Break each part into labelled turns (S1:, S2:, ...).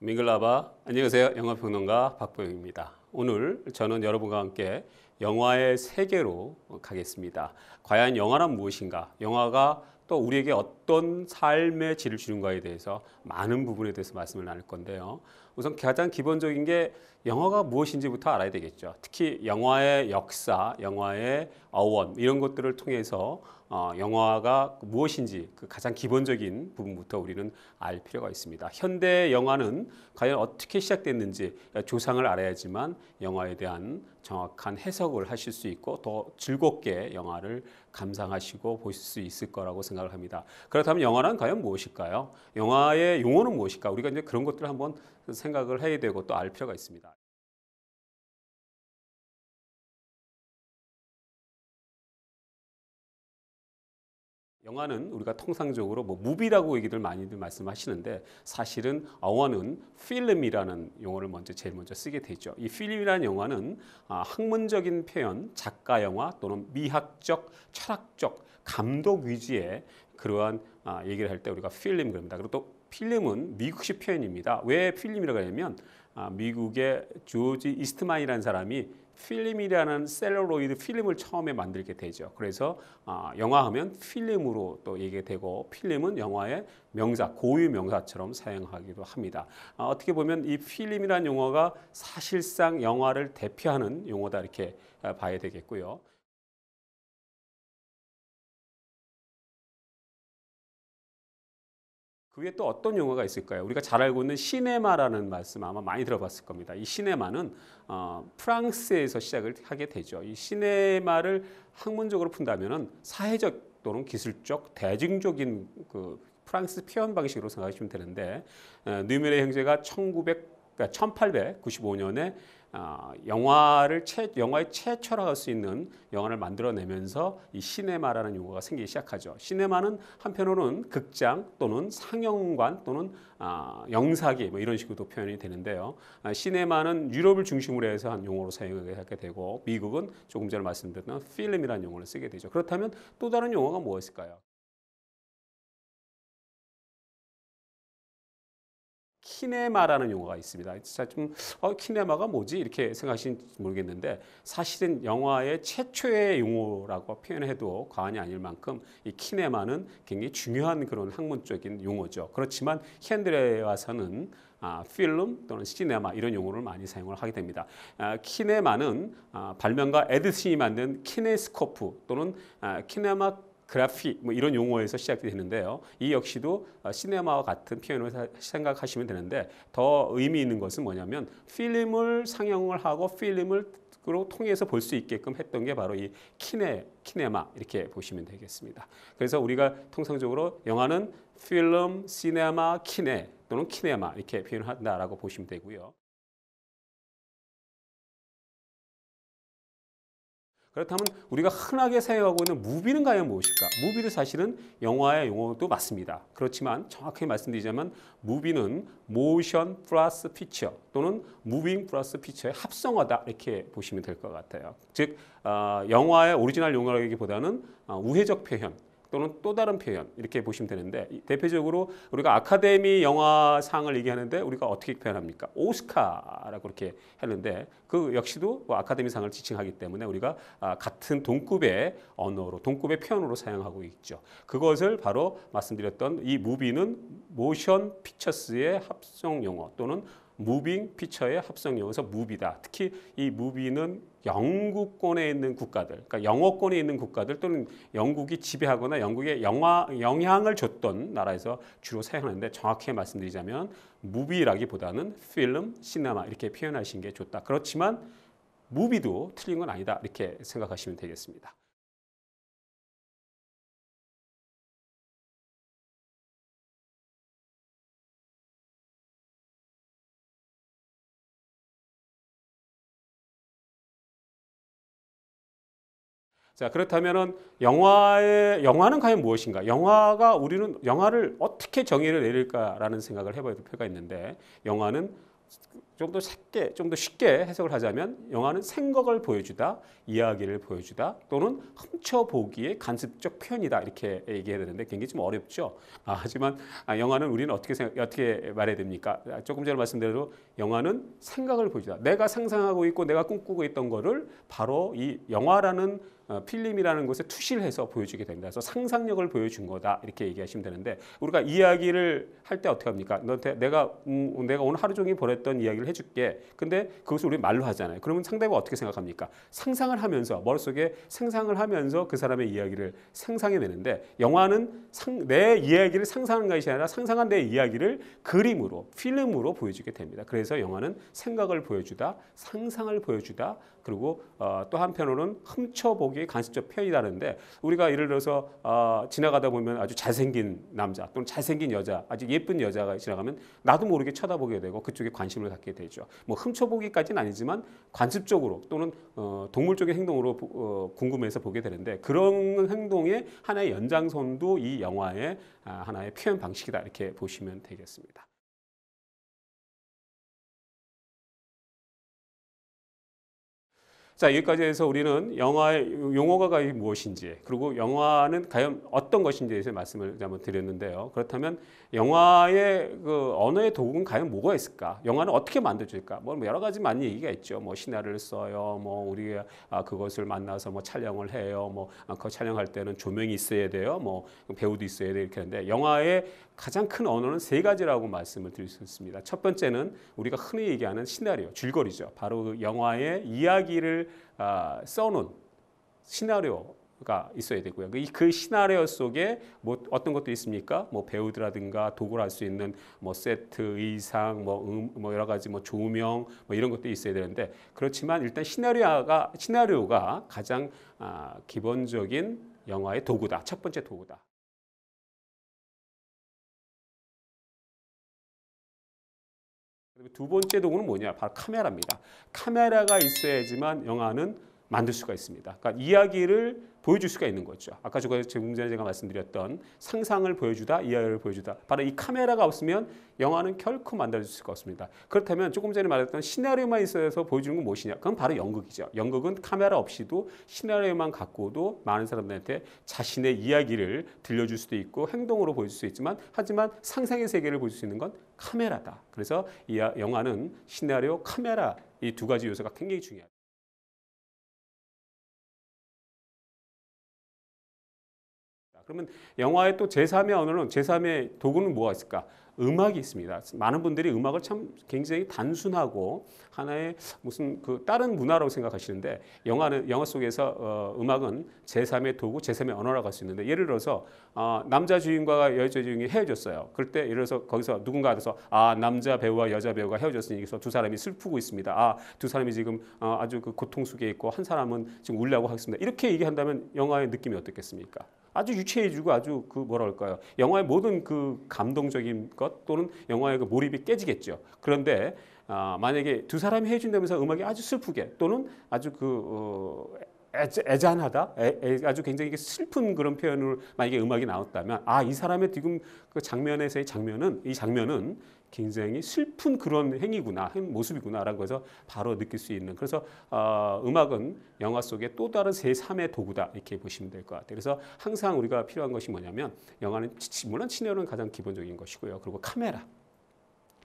S1: 밍글라바 안녕하세요 영화평론가 박보영입니다 오늘 저는 여러분과 함께 영화의 세계로 가겠습니다 과연 영화란 무엇인가 영화가 또 우리에게 어떤 삶의 질을 주는가에 대해서 많은 부분에 대해서 말씀을 나눌 건데요 우선 가장 기본적인 게 영화가 무엇인지부터 알아야 되겠죠 특히 영화의 역사 영화의 어원 이런 것들을 통해서 어, 영화가 무엇인지 그 가장 기본적인 부분부터 우리는 알 필요가 있습니다. 현대 영화는 과연 어떻게 시작됐는지 조상을 알아야지만 영화에 대한 정확한 해석을 하실 수 있고 더 즐겁게 영화를 감상하시고 보실 수 있을 거라고 생각을 합니다. 그렇다면 영화란 과연 무엇일까요? 영화의 용어는 무엇일까? 우리가 이제 그런 것들을 한번 생각을 해야 되고 또 알 필요가 있습니다. 영화는 우리가 통상적으로 뭐 무비라고 얘기들 많이들 말씀하시는데 사실은 어원은 필름이라는 용어를 먼저 제일 먼저 쓰게 되죠. 이 필름이라는 영화는 아, 학문적인 표현, 작가 영화 또는 미학적, 철학적, 감독 위주의 그러한 아, 얘기를 할 때 우리가 필름 그럽니다. 그리고 또 필름은 미국식 표현입니다. 왜 필름이라고 하냐면 아, 미국의 조지 이스트만이라는 사람이 필름이라는 셀룰로이드 필름을 처음에 만들게 되죠. 그래서 아, 영화하면 필름으로 또 얘기가 되고 필름은 영화의 명사, 고유 명사처럼 사용하기도 합니다. 아, 어떻게 보면 이 필름이라는 용어가 사실상 영화를 대표하는 용어다 이렇게 아, 봐야 되겠고요. 그게 또 어떤 용어가 있을까요? 우리가 잘 알고 있는 시네마라는 말씀 아마 많이 들어봤을 겁니다. 이 시네마는 어, 프랑스에서 시작을 하게 되죠. 이 시네마를 학문적으로 푼다면 사회적 또는 기술적, 대중적인 그 프랑스 표현 방식으로 생각하시면 되는데 뉴멜의 형제가 1900, 그러니까 1895년에 어, 영화를 최, 영화의 최초라 할수 있는 영화를 만들어내면서 이 시네마라는 용어가 생기기 시작하죠. 시네마는 한편으로는 극장 또는 상영관 또는 아, 영사기 뭐 이런 식으로도 표현이 되는데요. 아, 시네마는 유럽을 중심으로 해서 한 용어로 사용하게 되고 미국은 조금 전에 말씀드렸던 필름이라는 용어를 쓰게 되죠. 그렇다면 또 다른 용어가 무엇일까요? 키네마라는 용어가 있습니다. 좀 어, 키네마가 뭐지 이렇게 생각하시는지 모르겠는데 사실은 영화의 최초의 용어라고 표현해도 과언이 아닐 만큼 이 키네마는 굉장히 중요한 그런 학문적인 용어죠. 그렇지만 현대에 와서는 아, 필름 또는 시네마 이런 용어를 많이 사용을 하게 됩니다. 아, 키네마는 아, 발명가 에드슨이 만든 키네스코프 또는 아, 키네마 그래픽 뭐 이런 용어에서 시작되는데요. 이 역시도 어, 시네마와 같은 표현을 생각하시면 되는데 더 의미 있는 것은 뭐냐면 필름을 상영을 하고 필름을 그로 통해서 볼 수 있게끔 했던 게 바로 이 키네 키네마 이렇게 보시면 되겠습니다. 그래서 우리가 통상적으로 영화는 필름, 시네마, 키네 또는 키네마 이렇게 표현한다라고 보시면 되고요. 그렇다면 우리가 흔하게 사용하고 있는 무비는 과연 무엇일까? 무비도 사실은 영화의 용어도 맞습니다. 그렇지만 정확하게 말씀드리자면 무비는 모션 플러스 피처 또는 무빙 플러스 피처의 합성어다 이렇게 보시면 될 것 같아요. 즉 어, 영화의 오리지널 용어라기보다는 어, 우회적 표현 또는 또 다른 표현 이렇게 보시면 되는데 대표적으로 우리가 아카데미 영화상을 얘기하는데 우리가 어떻게 표현합니까? 오스카라고 그렇게 했는데 그 역시도 뭐 아카데미상을 지칭하기 때문에 우리가 아, 같은 동급의 언어로 동급의 표현으로 사용하고 있죠. 그것을 바로 말씀드렸던 이 무비는 모션 피처스의 합성 용어 또는 무빙 피처의 합성 용어에서 무비다. 특히 이 무비는 영국권에 있는 국가들, 그러니까 영어권에 있는 국가들 또는 영국이 지배하거나 영국에 영화, 영향을 줬던 나라에서 주로 사용하는데 정확히 말씀드리자면 무비라기보다는 필름, 시네마 이렇게 표현하신 게 좋다. 그렇지만 무비도 틀린 건 아니다 이렇게 생각하시면 되겠습니다. 자, 그렇다면은 영화의 영화는 과연 무엇인가? 영화가 우리는 영화를 어떻게 정의를 내릴까라는 생각을 해봐야 될 필요가 있는데 영화는 좀더 쉽게, 좀 더 쉽게 해석을 하자면 영화는 생각을 보여주다, 이야기를 보여주다 또는 훔쳐보기의 간습적 표현이다 이렇게 얘기해야 되는데 굉장히 좀 어렵죠. 아, 하지만 아, 영화는 우리는 어떻게 생각, 어떻게 말해야 됩니까? 아, 조금 전에 말씀대로 영화는 생각을 보여주다. 내가 상상하고 있고 내가 꿈꾸고 있던 거를 바로 이 영화라는 어, 필름이라는 것에 투시를 해서 보여주게 됩니다. 그래서 상상력을 보여준 거다 이렇게 얘기하시면 되는데 우리가 이야기를 할 때 어떻게 합니까? 너한테 내가 음, 내가 오늘 하루 종일 보냈던 이야기를 해줄게. 근데 그것을 우리 말로 하잖아요. 그러면 상대가 어떻게 생각합니까? 상상을 하면서 머릿속에 상상을 하면서 그 사람의 이야기를 상상해내는데 영화는 상, 내 이야기를 상상한 것이 아니라 상상한 내 이야기를 그림으로, 필름으로 보여주게 됩니다. 그래서 영화는 생각을 보여주다, 상상을 보여주다, 그리고 어, 또 한편으로는 훔쳐보기 의 간접적 표현이라는데 우리가 예를 들어서 어, 지나가다 보면 아주 잘생긴 남자 또는 잘생긴 여자, 아주 예쁜 여자가 지나가면 나도 모르게 쳐다보게 되고 그쪽에 관심을 갖게 됩니 되죠. 뭐 훔쳐보기까지는 아니지만 관습적으로 또는 어, 동물적인 행동으로 어, 궁금해서 보게 되는데 그런 행동의 하나의 연장선도 이 영화의 아, 하나의 표현 방식이다 이렇게 보시면 되겠습니다. 자 여기까지 해서 우리는 영화의 용어가 무엇인지 그리고 영화는 과연 어떤 것인지에 대해서 말씀을 한번 드렸는데요. 그렇다면 영화의 그 언어의 도구는 과연 뭐가 있을까? 영화는 어떻게 만들어질까? 뭐 여러 가지 많은 얘기가 있죠. 뭐 시나를 써요. 뭐 우리가 아, 그것을 만나서 뭐 촬영을 해요. 뭐그 아, 촬영할 때는 조명이 있어야 돼요. 뭐 배우도 있어야 돼 이렇게 하는데 영화의 가장 큰 언어는 세 가지라고 말씀을 드릴 수 있습니다. 첫 번째는 우리가 흔히 얘기하는 시나리오, 줄거리죠. 바로 그 영화의 이야기를 아, 써놓은 시나리오 가 있어야 되고요. 그러니까 그 시나리오 속에 뭐 어떤 것들이 있습니까? 뭐 배우들라든가 도구를 할 수 있는 뭐 세트, 의상, 뭐, 음, 뭐 여러 가지 뭐 조명 뭐 이런 것도 있어야 되는데 그렇지만 일단 시나리오가 시나리오가 가장 아, 기본적인 영화의 도구다. 첫 번째 도구다. 두 번째 도구는 뭐냐? 바로 카메라입니다. 카메라가 있어야지만 영화는 만들 수가 있습니다. 그러니까 이야기를 보여줄 수가 있는 거죠. 아까 제가 조금 전에 제가 말씀드렸던 상상을 보여주다, 이야기를 보여주다. 바로 이 카메라가 없으면 영화는 결코 만들어질 수가 없습니다. 그렇다면 조금 전에 말했던 시나리오만 있어서 보여주는 건 무엇이냐? 그건 바로 연극이죠. 연극은 카메라 없이도 시나리오만 갖고도 많은 사람들한테 자신의 이야기를 들려줄 수도 있고 행동으로 보여줄 수 있지만 하지만 상상의 세계를 보여줄 수 있는 건 카메라다. 그래서 이 영화는 시나리오, 카메라 이 두 가지 요소가 굉장히 중요합니다. 그러면 영화의 또 제3의 언어는 제3의 도구는 뭐가 있을까? 음악이 있습니다. 많은 분들이 음악을 참 굉장히 단순하고 하나의 무슨 그 다른 문화라고 생각하시는데 영화는 영화 속에서 어, 음악은 제3의 도구, 제3의 언어라고 할 수 있는데 예를 들어서 어, 남자 주인과 여자 주인이 헤어졌어요. 그럴 때 예를 들어서 거기서 누군가한서아 남자 배우와 여자 배우가 헤어졌으니 두 사람이 슬프고 있습니다. 아두 사람이 지금 어, 아주 그 고통 속에 있고 한 사람은 지금 울려고 하고 습니다 이렇게 얘기한다면 영화의 느낌이 어떻겠습니까? 아주 유치해지고 아주 그 뭐랄까요. 영화의 모든 그 감동적인 것 또는 영화의 그 몰입이 깨지겠죠. 그런데 아, 만약에 두 사람이 해준다면서 음악이 아주 슬프게 또는 아주 그 어, 애잔하다, 애, 애, 아주 굉장히 슬픈 그런 표현을 만약에 음악이 나왔다면 아 이 사람의 지금 그 장면에서의 장면은 이 장면은 굉장히 슬픈 그런 행위구나, 모습이구나라는 것을 바로 느낄 수 있는. 그래서 어, 음악은 영화 속의 또 다른 제3의 도구다 이렇게 보시면 될 것 같아요. 그래서 항상 우리가 필요한 것이 뭐냐면 영화는 물론 시네오는 가장 기본적인 것이고요. 그리고 카메라,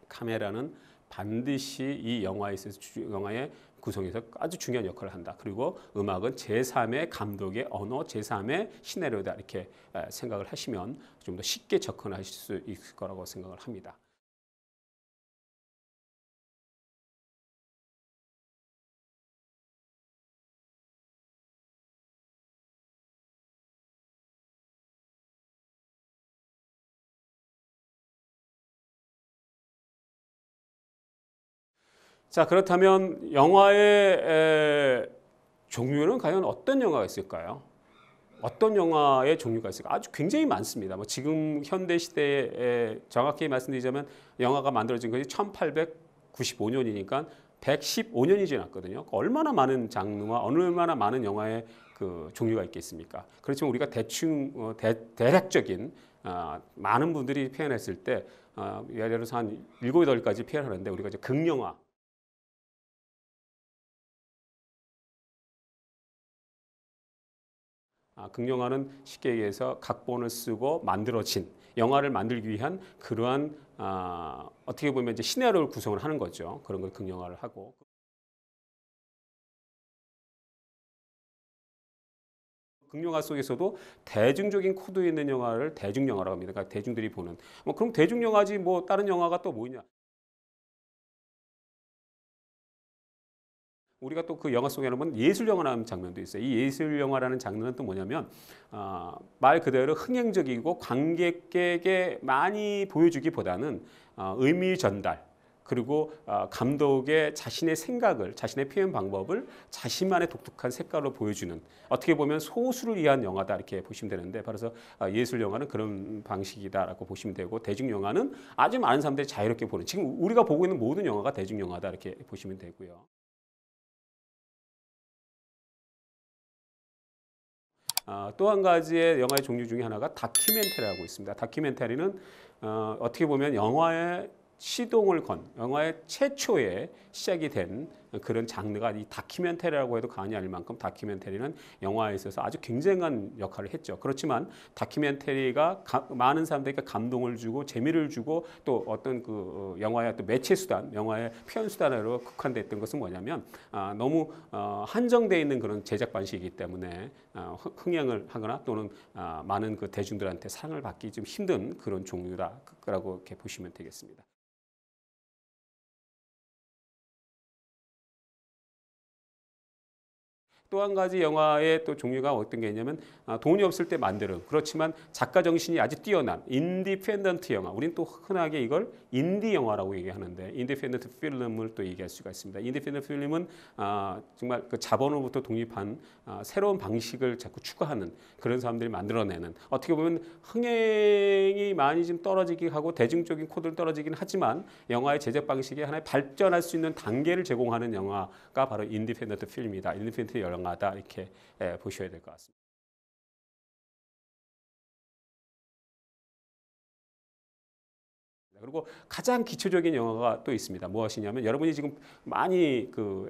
S1: 카메라는 반드시 이 영화에 있어서 영화의 구성에서 아주 중요한 역할을 한다. 그리고 음악은 제3의 감독의 언어, 제3의 시나리오다 이렇게 생각을 하시면 좀 더 쉽게 접근하실 수 있을 거라고 생각을 합니다. 자, 그렇다면 영화의 에, 종류는 과연 어떤 영화가 있을까요? 어떤 영화의 종류가 있을까? 아주 굉장히 많습니다. 뭐 지금 현대 시대에 정확히 말씀드리자면 영화가 만들어진 것이 1895년이니까 115년이 지났거든요. 그러니까 얼마나 많은 장르와 얼마나 많은 영화의 그 종류가 있겠습니까? 그렇지만 우리가 대충 어, 대, 대략적인 아, 많은 분들이 표현했을 때 아, 예를 들어서 한 7, 8가지 표현하는데 우리가 이제 극영화 아, 극영화는 쉽게 얘기해서 각본을 쓰고 만들어진 영화를 만들기 위한 그러한 아, 어떻게 보면 이제 시나리오를 구성을 하는 거죠. 그런 걸 극영화를 하고. 극영화 속에서도 대중적인 코드에 있는 영화를 대중영화라고 합니다. 그러니까 대중들이 보는. 뭐 그럼 대중영화지 뭐 다른 영화가 또 뭐냐. 우리가 또 그 영화 속에 보면 예술 영화라는 장면도 있어요. 이 예술 영화라는 장르는 또 뭐냐면 어, 말 그대로 흥행적이고 관객에게 많이 보여주기보다는 어, 의미 전달 그리고 어, 감독의 자신의 생각을 자신의 표현 방법을 자신만의 독특한 색깔로 보여주는 어떻게 보면 소수를 위한 영화다 이렇게 보시면 되는데 바로 서 어, 예술 영화는 그런 방식이다라고 보시면 되고 대중 영화는 아주 많은 사람들이 자유롭게 보는 지금 우리가 보고 있는 모든 영화가 대중 영화다 이렇게 보시면 되고요. 어, 또한 가지의 영화의 종류 중에 하나가 다큐멘터리라고 있습니다. 다큐멘터리는 어, 어떻게 보면 영화의 시동을 건 영화의 최초의 시작이 된 그런 장르가 이 다큐멘터리라고 해도 과언이 아닐 만큼 다큐멘터리는 영화에 있어서 아주 굉장한 역할을 했죠. 그렇지만 다큐멘터리가 가, 많은 사람들에게 감동을 주고 재미를 주고 또 어떤 그 어, 영화의 또 매체 수단, 영화의 표현 수단으로 극한됐던 것은 뭐냐면 아, 너무 어, 한정돼 있는 그런 제작 방식이기 때문에 어, 흥행을 하거나 또는 아, 많은 그 대중들한테 사랑을 받기 좀 힘든 그런 종류라고 이렇게 보시면 되겠습니다. 또한 가지 영화의 또 종류가 어떤 게 있냐면 아, 돈이 없을 때 만드는 그렇지만 작가 정신이 아주 뛰어난 인디펜던트 영화. 우린 또 흔하게 이걸 인디 영화라고 얘기하는데 인디펜던트 필름을 또 얘기할 수가 있습니다. 인디펜던트 필름은 아, 정말 그 자본으로부터 독립한 아, 새로운 방식을 자꾸 추구하는 그런 사람들이 만들어내는 어떻게 보면 흥행이 많이 좀 떨어지기 하고 대중적인 코드를 떨어지긴 하지만 영화의 제작 방식이 하나의 발전할 수 있는 단계를 제공하는 영화가 바로 인디펜던트 필름이다. 인디펜던트 영화. 강하다 이렇게 예, 보셔야 될 것 같습니다. 그리고 가장 기초적인 영화가 또 있습니다. 무엇이냐면 여러분이 지금 많이 그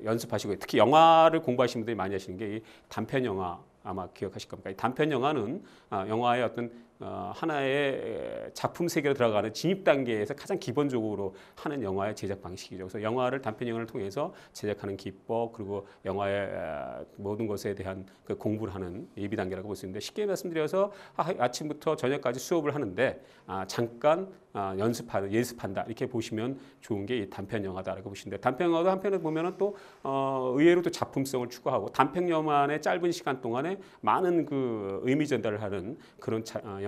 S1: 어, 연습하시고 특히 영화를 공부하시는 분들이 많이 하시는 게이 단편 영화 아마 기억하실 겁니다. 이 단편 영화는 아, 영화의 어떤 어, 하나의 작품 세계로 들어가는 진입 단계에서 가장 기본적으로 하는 영화의 제작 방식이죠. 그래서 영화를 단편 영화를 통해서 제작하는 기법 그리고 영화의 모든 것에 대한 그 공부를 하는 예비 단계라고 볼 수 있는데 쉽게 말씀드려서 아, 아침부터 저녁까지 수업을 하는데 아, 잠깐 아, 연습하는 예습한다 이렇게 보시면 좋은 게 이 단편 영화다라고 보시는데 단편 영화도 한편에 보면은 또 어, 의외로 또 작품성을 추구하고 단편 영화의 만 짧은 시간 동안에 많은 그 의미 전달을 하는 그런 차, 영 어,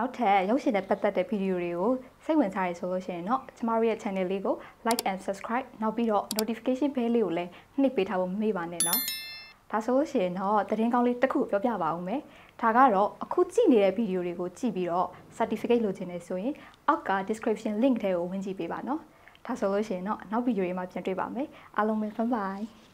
S2: နောက်ထပ်ရုပ်ရှင်နဲ့ပတ်သက်တဲ့ဗီဒီယိုတွေကိုစိတ်ဝင်စားရဆိုလို့ရှိရင်တော့ကျမတို့ရဲ့ channel လေးကို like and subscribe နောက် ပြီးတော့ notification bell လေးကိုလည်းနှိပ်ပေးထားဖို့မမေ့ပါနဲ့နော်ဒါဆိုလို့ရှိရင်တော့သတင်းကောင်းလေးတစ်ခုပြောပြပါဦးမယ်ဒါကတော့အခုကြည့်နေတဲ့ဗီဒီယိုတွေကိုကြည့်ပြီးတော့ certificate လိုချင်နေဆိုရင်အောက်က description link ထဲကိုဝင်ကြည့်ပေးပါနော်ဒါဆိုလို့ရှိရင်တော့နောက်ဗီဒီယိုတွေမှာပြန်တွေ့ပါမယ်အားလုံးပဲ bye bye